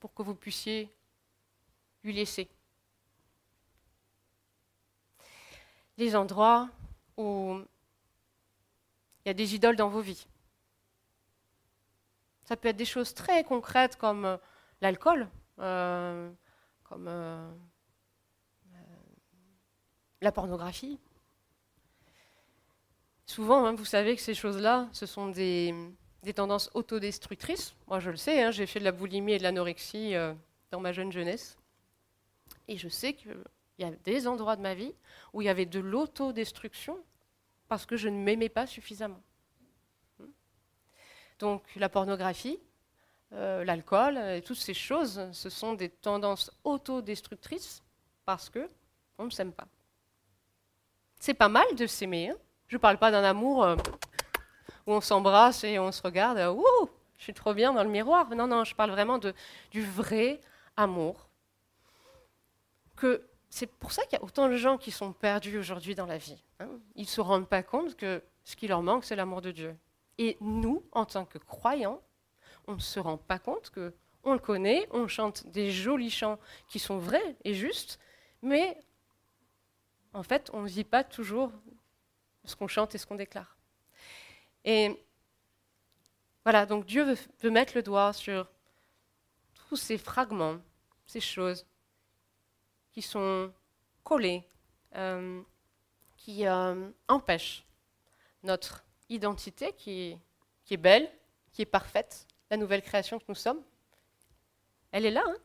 pour que vous puissiez lui laisser. Les endroits où il y a des idoles dans vos vies. Ça peut être des choses très concrètes comme euh, l'alcool, euh, comme euh, la pornographie. Souvent, hein, vous savez que ces choses-là, ce sont des, des tendances autodestructrices. Moi, je le sais, hein, j'ai fait de la boulimie et de l'anorexie euh, dans ma jeune jeunesse. Et je sais qu'il y a des endroits de ma vie où il y avait de l'autodestruction parce que je ne m'aimais pas suffisamment. Hmm. Donc la pornographie, euh, l'alcool, euh, et toutes ces choses, ce sont des tendances autodestructrices parce que on ne s'aime pas. C'est pas mal de s'aimer. Hein. Je ne parle pas d'un amour où on s'embrasse et on se regarde, euh, ouh, je suis trop bien dans le miroir. Non, non, je parle vraiment du vrai amour. Que c'est pour ça qu'il y a autant de gens qui sont perdus aujourd'hui dans la vie. Hein. Ils ne se rendent pas compte que ce qui leur manque, c'est l'amour de Dieu. Et nous, en tant que croyants, on ne se rend pas compte que on le connaît, on chante des jolis chants qui sont vrais et justes, mais en fait, on ne vit pas toujours ce qu'on chante et ce qu'on déclare. Et voilà, donc Dieu veut, mettre le doigt sur tous ces fragments, ces choses qui sont collées, euh, qui euh, empêchent notre identité qui, est belle, qui est parfaite, la nouvelle création que nous sommes. Elle est là, hein.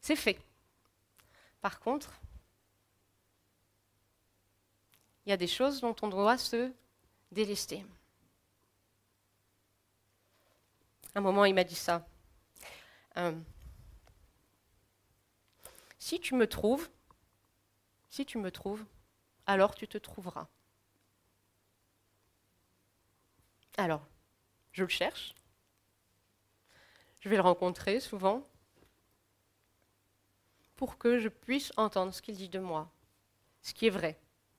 c'est fait. Par contre, il y a des choses dont on doit se délesté. un moment, il m'a dit ça. Euh, si tu me trouves, si tu me trouves, alors tu te trouveras. Alors, je le cherche. Je vais le rencontrer souvent pour que je puisse entendre ce qu'il dit de moi, ce qui est vrai,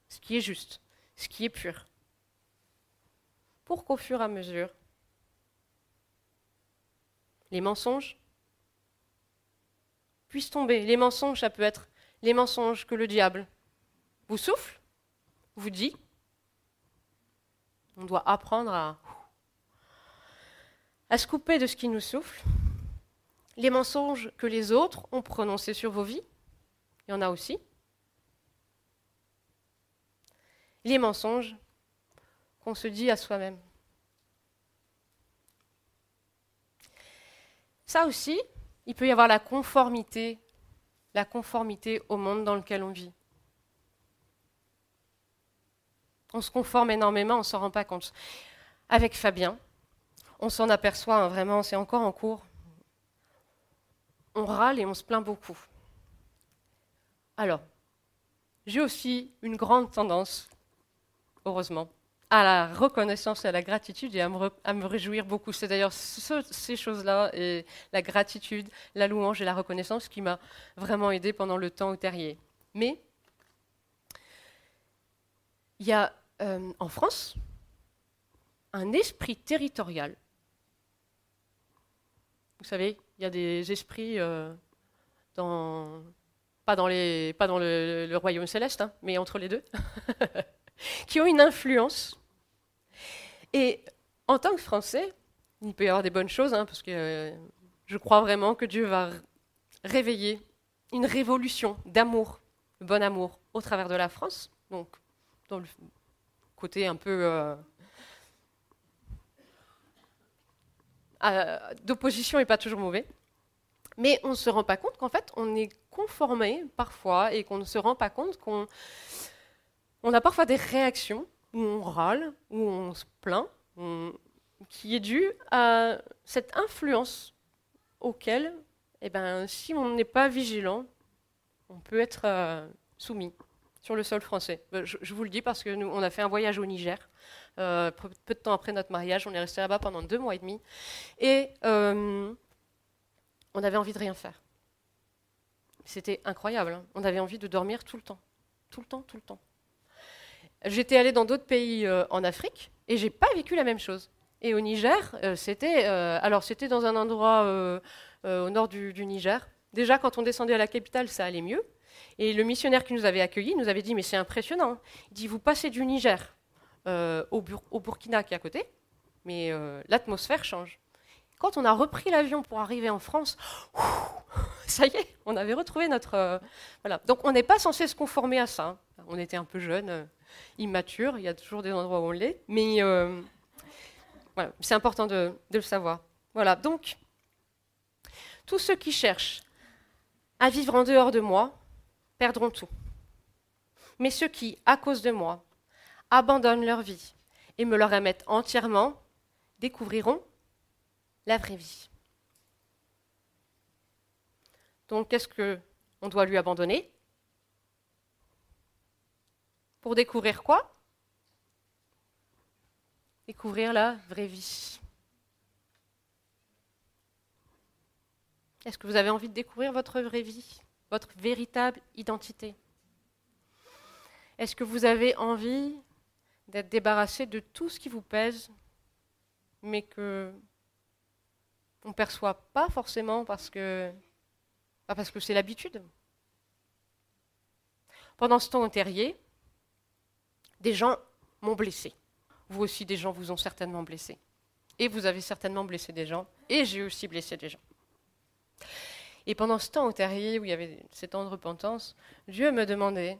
ce qui est juste, ce qui est pur pour qu'au fur et à mesure, les mensonges puissent tomber. Les mensonges, ça peut être les mensonges que le diable vous souffle, vous dit. On doit apprendre à, à se couper de ce qui nous souffle. Les mensonges que les autres ont prononcés sur vos vies, il y en a aussi. Les mensonges qu'on se dit à soi-même. Ça aussi, il peut y avoir la conformité, la conformité au monde dans lequel on vit. On se conforme énormément, on ne s'en rend pas compte. Avec Fabien, on s'en aperçoit hein, vraiment, c'est encore en cours. On râle et on se plaint beaucoup. Alors, j'ai aussi une grande tendance, heureusement, à la reconnaissance et à la gratitude et à me, réjouir beaucoup. C'est d'ailleurs ces choses-là, et la gratitude, la louange et la reconnaissance qui m'a vraiment aidé pendant le temps au terrier. Mais il y a euh, en France un esprit territorial. Vous savez, il y a des esprits euh, dans, pas dans, les, pas dans le, royaume céleste, hein, mais entre les deux, qui ont une influence et en tant que Français, il peut y avoir des bonnes choses, hein, parce que euh, je crois vraiment que Dieu va réveiller une révolution d'amour, de bon amour, au travers de la France. Donc, dans le côté un peu euh, euh, d'opposition n'est pas toujours mauvais. Mais on ne se rend pas compte qu'en fait, on est conformé parfois et qu'on ne se rend pas compte qu'on a parfois des réactions où on râle, où on se plaint, qui est dû à cette influence auquel, eh ben, si on n'est pas vigilant, on peut être euh, soumis sur le sol français. Euh, je, vous le dis parce que nous, on a fait un voyage au Niger. Euh, peu de temps après notre mariage, on est resté là-bas pendant deux mois et demi, et on avait envie de rien faire. C'était incroyable. Hein. On avait envie de dormir tout le temps, tout le temps, tout le temps. J'étais allée dans d'autres pays euh, en Afrique et j'ai pas vécu la même chose. Et au Niger, euh, c'était euh, alors c'était dans un endroit au nord du, Niger. Déjà, quand on descendait à la capitale, ça allait mieux. Et le missionnaire qui nous avait accueillis nous avait dit mais c'est impressionnant. Il dit vous passez du Niger au, au, Burkina qui est à côté, mais l'atmosphère change. Quand on a repris l'avion pour arriver en France, ça y est, on avait retrouvé notre voilà. Donc on n'est pas censé se conformer à ça. Hein. On était un peu jeunes immature. Il y a toujours des endroits où on l'est. Mais euh, c'est important de, le savoir. Voilà, donc, tous ceux qui cherchent à vivre en dehors de moi perdront tout. Mais ceux qui, à cause de moi, abandonnent leur vie et me leur remettent entièrement, découvriront la vraie vie. Donc, qu'est-ce que on doit lui abandonner pour découvrir quoi Découvrir la vraie vie. Est-ce que vous avez envie de découvrir votre vraie vie, votre véritable identité Est-ce que vous avez envie d'être débarrassé de tout ce qui vous pèse, mais que on ne perçoit pas forcément parce que parce que c'est l'habitude pendant ce temps au terrier, des gens m'ont blessé. Vous aussi, des gens vous ont certainement blessé. Et vous avez certainement blessé des gens. Et j'ai aussi blessé des gens. Et pendant ce temps au terrier où il y avait ces temps de repentance, Dieu me demandait,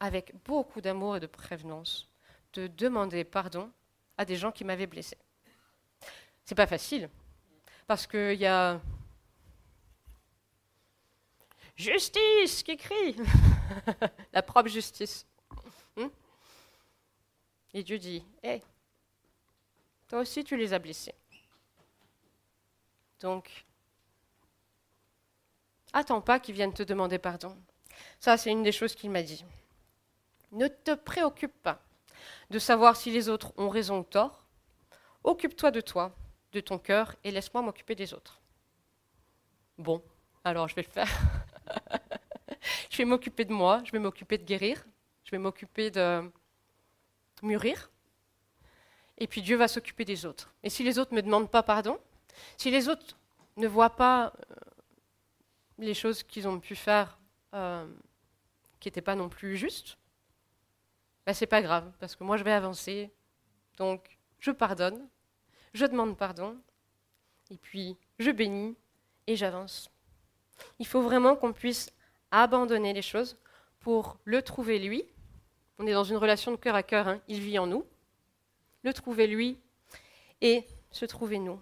avec beaucoup d'amour et de prévenance, de demander pardon à des gens qui m'avaient blessé. C'est pas facile, parce qu'il y a justice qui crie, la propre justice. Et Dieu dit, hé, toi aussi tu les as blessés. Donc, attends pas qu'ils viennent te demander pardon. Ça, c'est une des choses qu'il m'a dit. Ne te préoccupe pas de savoir si les autres ont raison ou tort. Occupe-toi de toi, de ton cœur, et laisse-moi m'occuper des autres. Bon, alors je vais le faire. je vais m'occuper de moi, je vais m'occuper de guérir, je vais m'occuper de mûrir, et puis Dieu va s'occuper des autres. Et si les autres ne me demandent pas pardon, si les autres ne voient pas euh, les choses qu'ils ont pu faire euh, qui n'étaient pas non plus justes, ben, c'est pas grave, parce que moi je vais avancer. Donc je pardonne, je demande pardon, et puis je bénis et j'avance. Il faut vraiment qu'on puisse abandonner les choses pour le trouver lui on est dans une relation de cœur à cœur, hein. il vit en nous, le trouver lui et se trouver nous.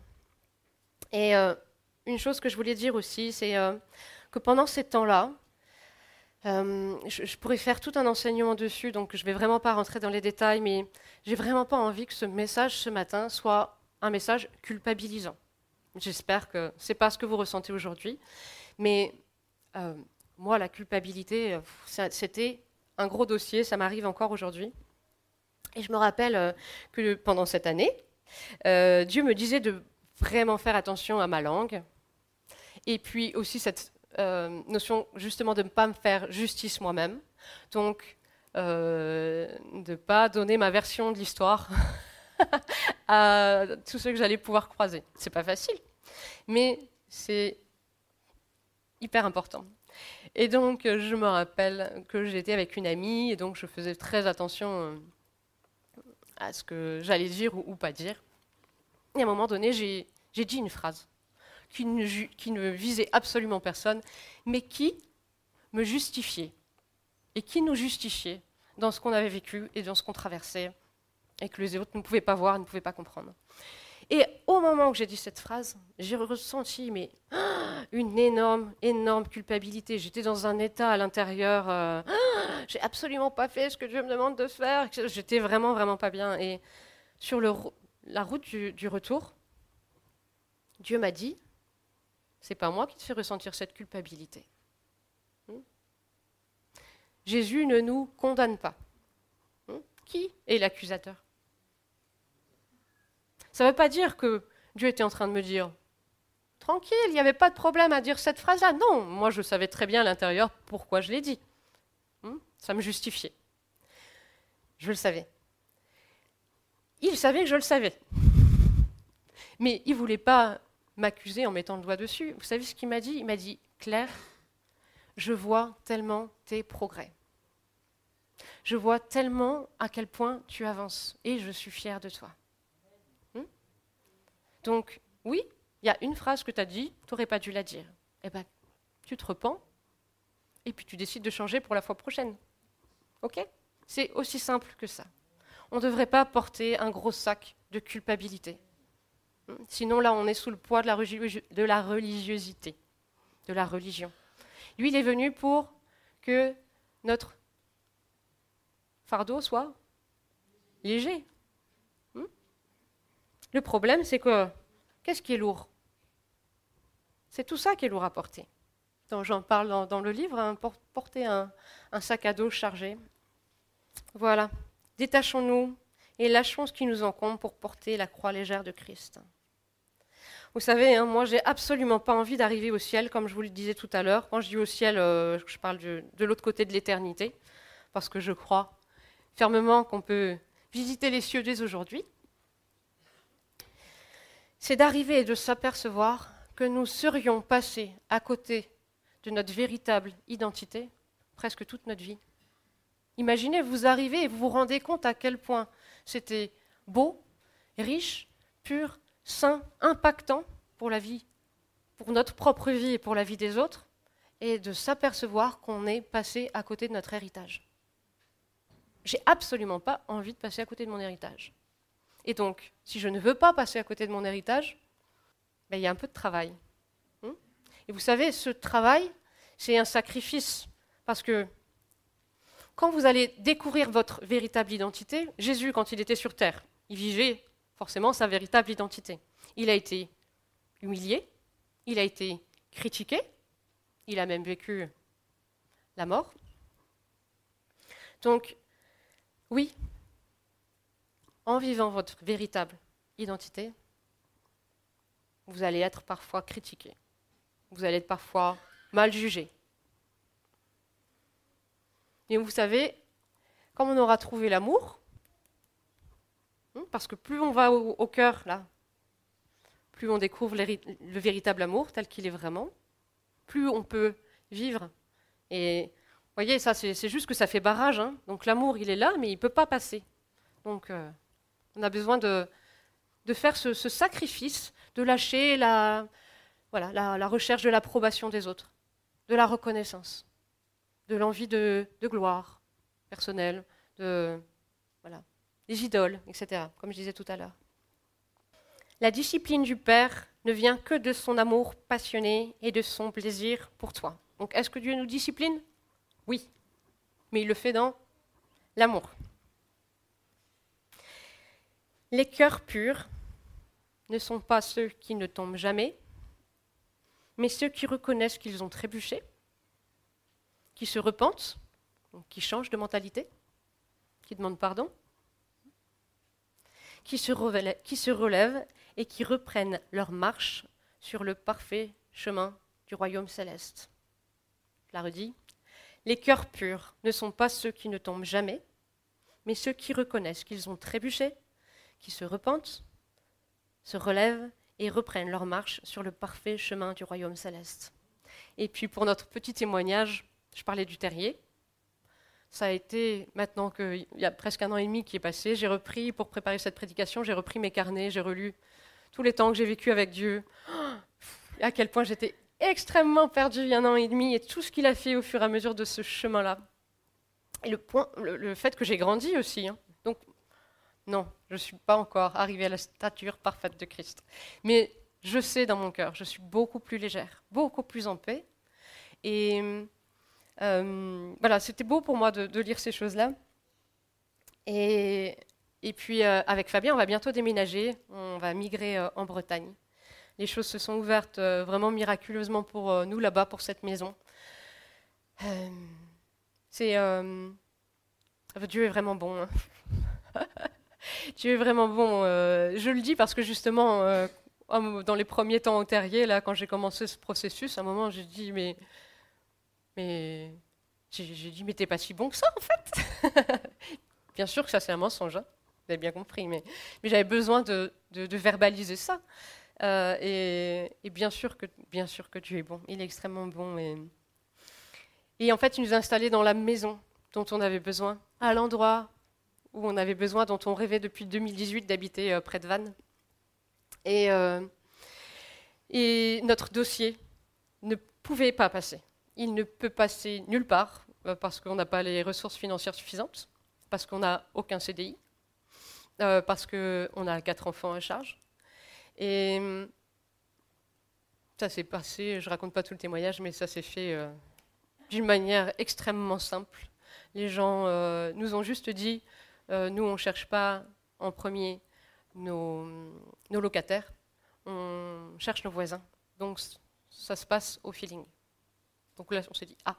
Et euh, une chose que je voulais dire aussi, c'est euh, que pendant ces temps-là, euh, je, pourrais faire tout un enseignement dessus, donc je ne vais vraiment pas rentrer dans les détails, mais j'ai vraiment pas envie que ce message ce matin soit un message culpabilisant. J'espère que ce n'est pas ce que vous ressentez aujourd'hui, mais moi, la culpabilité, c'était un gros dossier, ça m'arrive encore aujourd'hui. Et je me rappelle euh, que pendant cette année, euh, Dieu me disait de vraiment faire attention à ma langue. Et puis aussi cette euh, notion justement de ne pas me faire justice moi-même. Donc, de ne pas donner ma version de l'histoire à tous ceux que j'allais pouvoir croiser. C'est pas facile, mais c'est hyper important. Et donc, euh, je me rappelle que j'étais avec une amie, et donc je faisais très attention euh, à ce que j'allais dire ou, pas dire. Et à un moment donné, j'ai dit une phrase qui ne, visait absolument personne, mais qui me justifiait, et qui nous justifiait dans ce qu'on avait vécu et dans ce qu'on traversait, et que les autres ne pouvaient pas voir, ne pouvaient pas comprendre. Et au moment où j'ai dit cette phrase, j'ai ressenti mais, une énorme, énorme culpabilité. J'étais dans un état à l'intérieur. Euh, j'ai absolument pas fait ce que Dieu me demande de faire. J'étais vraiment, vraiment pas bien. Et sur la route du, retour, Dieu m'a dit c'est pas moi qui te fais ressentir cette culpabilité. Hmm? Jésus ne nous condamne pas. Hmm? qui est l'accusateur ça ne veut pas dire que Dieu était en train de me dire tranquille, il n'y avait pas de problème à dire cette phrase-là. Non, moi je savais très bien à l'intérieur pourquoi je l'ai dit. Hmm? Ça me justifiait. Je le savais. Il savait que je le savais. Mais il ne voulait pas m'accuser en mettant le doigt dessus. Vous savez ce qu'il m'a dit Il m'a dit Claire, je vois tellement tes progrès. Je vois tellement à quel point tu avances et je suis fière de toi. Donc, oui, il y a une phrase que tu as dit, tu n'aurais pas dû la dire. Eh bien, tu te repens et puis tu décides de changer pour la fois prochaine. OK C'est aussi simple que ça. On ne devrait pas porter un gros sac de culpabilité. Hmm Sinon, là, on est sous le poids de la, de la religiosité, de la religion. Lui, il est venu pour que notre fardeau soit léger. Le problème, c'est que qu'est-ce qui est lourd C'est tout ça qui est lourd à porter. J'en parle dans, le livre, hein, porter un, sac à dos chargé. Voilà, détachons-nous et lâchons ce qui nous encombre pour porter la croix légère de Christ. Vous savez, moi, hein, moi, j'ai absolument pas envie d'arriver au ciel, comme je vous le disais tout à l'heure. Quand je dis au ciel, euh, je parle de l'autre côté de l'éternité, parce que je crois fermement qu'on peut visiter les cieux dès aujourd'hui, c'est d'arriver et de s'apercevoir que nous serions passés à côté de notre véritable identité presque toute notre vie. Imaginez, vous arrivez et vous vous rendez compte à quel point c'était beau, riche, pur, sain, impactant pour la vie, pour notre propre vie et pour la vie des autres, et de s'apercevoir qu'on est passé à côté de notre héritage. J'ai absolument pas envie de passer à côté de mon héritage. Et donc, si je ne veux pas passer à côté de mon héritage, ben, il y a un peu de travail. Hmm Et vous savez, ce travail, c'est un sacrifice. Parce que quand vous allez découvrir votre véritable identité, Jésus, quand il était sur terre, il vivait forcément sa véritable identité. Il a été humilié, il a été critiqué, il a même vécu la mort. Donc, oui, en vivant votre véritable identité, vous allez être parfois critiqué, vous allez être parfois mal jugé. Et vous savez, quand on aura trouvé l'amour, hein, parce que plus on va au, cœur, là, plus on découvre le véritable amour tel qu'il est vraiment, plus on peut vivre. Et vous voyez, ça, c'est juste que ça fait barrage. Hein. Donc l'amour, il est là, mais il ne peut pas passer. Donc euh, on a besoin de, faire ce, sacrifice, de lâcher la, recherche de l'approbation des autres, de la reconnaissance, de l'envie de, gloire personnelle, de, des idoles, etc., comme je disais tout à l'heure. La discipline du Père ne vient que de son amour passionné et de son plaisir pour toi. Donc est-ce que Dieu nous discipline Oui, mais il le fait dans l'amour. Les cœurs purs ne sont pas ceux qui ne tombent jamais, mais ceux qui reconnaissent qu'ils ont trébuché, qui se repentent, qui changent de mentalité, qui demandent pardon, qui se, relèvent, qui se relèvent et qui reprennent leur marche sur le parfait chemin du royaume céleste. Je la redit. Les cœurs purs ne sont pas ceux qui ne tombent jamais, mais ceux qui reconnaissent qu'ils ont trébuché, qui se repentent, se relèvent et reprennent leur marche sur le parfait chemin du royaume céleste. Et puis pour notre petit témoignage, je parlais du terrier. Ça a été, maintenant qu'il y a presque un an et demi qui est passé, j'ai repris, pour préparer cette prédication, j'ai repris mes carnets, j'ai relu tous les temps que j'ai vécu avec Dieu, à quel point j'étais extrêmement perdu il y a un an et demi et tout ce qu'il a fait au fur et à mesure de ce chemin-là. Et le, point, fait que j'ai grandi aussi, hein, non, je ne suis pas encore arrivée à la stature parfaite de Christ. Mais je sais dans mon cœur, je suis beaucoup plus légère, beaucoup plus en paix. Et euh, voilà, c'était beau pour moi de, lire ces choses-là. Et, puis, euh, avec Fabien, on va bientôt déménager, on va migrer euh, en Bretagne. Les choses se sont ouvertes vraiment miraculeusement pour nous là-bas, pour cette maison. c'est Dieu est vraiment bon. Hein. tu es vraiment bon. Euh, je le dis parce que justement, euh, dans les premiers temps au terrier, là, quand j'ai commencé ce processus, à un moment, j'ai dit, mais. Mais. J'ai dit, mais t'es pas si bon que ça, en fait Bien sûr que ça, c'est un mensonge, hein. vous avez bien compris, mais, mais j'avais besoin de, verbaliser ça. Euh, et, bien, sûr que, bien sûr que tu es bon, il est extrêmement bon. Et, et en fait, il nous a installés dans la maison dont on avait besoin, à l'endroit où on avait besoin, dont on rêvait depuis 2018 d'habiter euh, près de Vannes. Euh, et, notre dossier ne pouvait pas passer. Il ne peut passer nulle part euh, parce qu'on n'a pas les ressources financières suffisantes, parce qu'on n'a aucun CDI, parce qu'on a quatre enfants à charge. Et hum, ça s'est passé, je ne raconte pas tout le témoignage, mais ça s'est fait d'une manière extrêmement simple. Les gens nous ont juste dit, euh, nous, on ne cherche pas en premier nos, locataires, on cherche nos voisins. Donc, ça se passe au feeling. Donc là, on s'est dit, ah,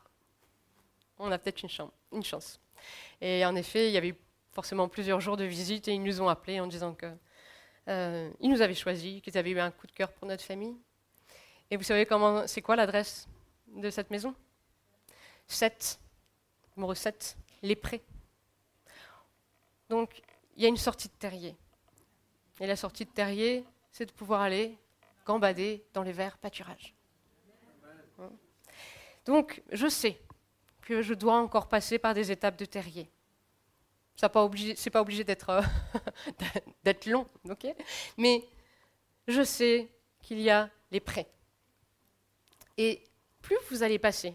on a peut-être une, une chance. Et en effet, il y avait forcément plusieurs jours de visite et ils nous ont appelés en disant que euh, ils nous avaient choisis, qu'ils avaient eu un coup de cœur pour notre famille. Et vous savez comment c'est quoi l'adresse de cette maison 7, numéro 7, les prés. Donc, il y a une sortie de terrier. Et la sortie de terrier, c'est de pouvoir aller gambader dans les verts pâturages. Hein. Donc, je sais que je dois encore passer par des étapes de terrier. Ce n'est pas obligé, d'être euh, long, mais je sais qu'il y a les prêts. Et plus vous allez passer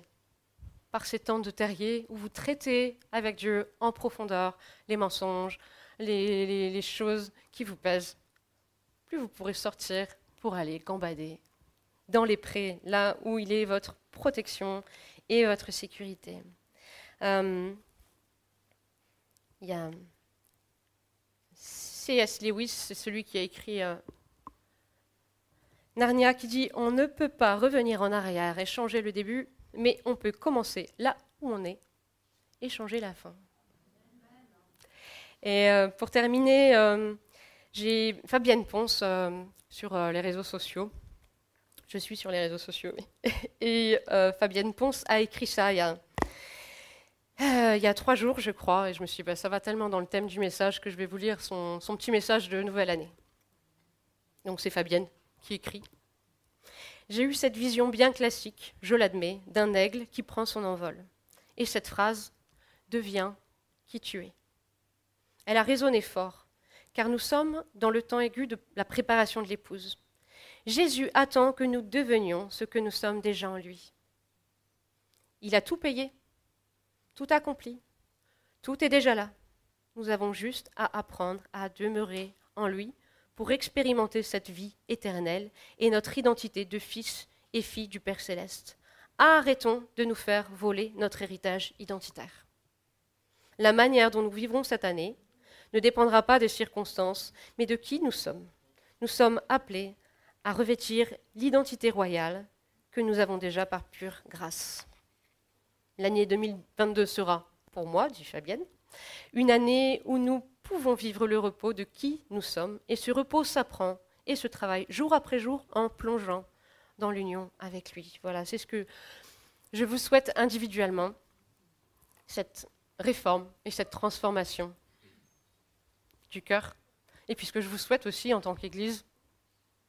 par ces temps de terrier où vous traitez avec Dieu en profondeur les mensonges, les, choses qui vous pèsent. Plus vous pourrez sortir pour aller gambader dans les prés, là où il est votre protection et votre sécurité. Euh, il y a C.S. Lewis, c'est celui qui a écrit euh, Narnia, qui dit On ne peut pas revenir en arrière et changer le début, mais on peut commencer là où on est et changer la fin. Et euh, pour terminer, euh, j'ai Fabienne Ponce euh, sur les réseaux sociaux. Je suis sur les réseaux sociaux. Et Fabienne Ponce a écrit ça il y a, trois jours, je crois. Et je me suis dit, bah, ça va tellement dans le thème du message que je vais vous lire son, son petit message de nouvelle année. Donc c'est Fabienne qui écrit j'ai eu cette vision bien classique, je l'admets, d'un aigle qui prend son envol. Et cette phrase devient qui tu es. Elle a résonné fort, car nous sommes dans le temps aigu de la préparation de l'épouse. Jésus attend que nous devenions ce que nous sommes déjà en lui. Il a tout payé, tout accompli, tout est déjà là. Nous avons juste à apprendre à demeurer en lui pour expérimenter cette vie éternelle et notre identité de fils et filles du Père céleste. Arrêtons de nous faire voler notre héritage identitaire. La manière dont nous vivrons cette année ne dépendra pas des circonstances, mais de qui nous sommes. Nous sommes appelés à revêtir l'identité royale que nous avons déjà par pure grâce. L'année 2022 sera, pour moi, dit Fabienne, une année où nous pouvons vivre le repos de qui nous sommes, et ce repos s'apprend et se travaille jour après jour en plongeant dans l'union avec lui. Voilà, c'est ce que je vous souhaite individuellement, cette réforme et cette transformation du cœur, et puisque je vous souhaite aussi en tant qu'Église,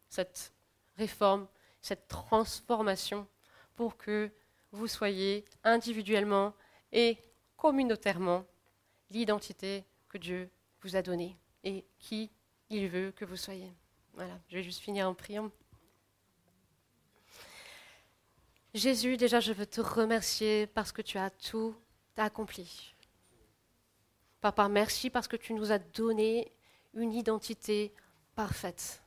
cette réforme, cette transformation, pour que vous soyez individuellement et communautairement l'identité que Dieu vous a donnée et qui il veut que vous soyez. Voilà, je vais juste finir en priant. Jésus, déjà, je veux te remercier parce que tu as tout accompli. Papa, merci parce que tu nous as donné une identité parfaite.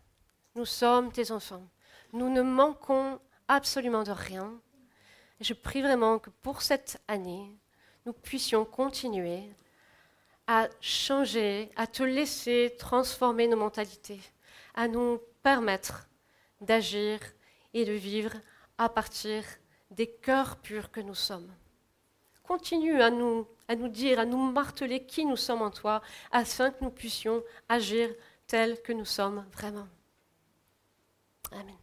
Nous sommes tes enfants. Nous ne manquons absolument de rien. je prie vraiment que pour cette année, nous puissions continuer à changer, à te laisser transformer nos mentalités, à nous permettre d'agir et de vivre à partir des cœurs purs que nous sommes. Continue à nous, à nous dire, à nous marteler qui nous sommes en toi, afin que nous puissions agir tels que nous sommes vraiment. Amen.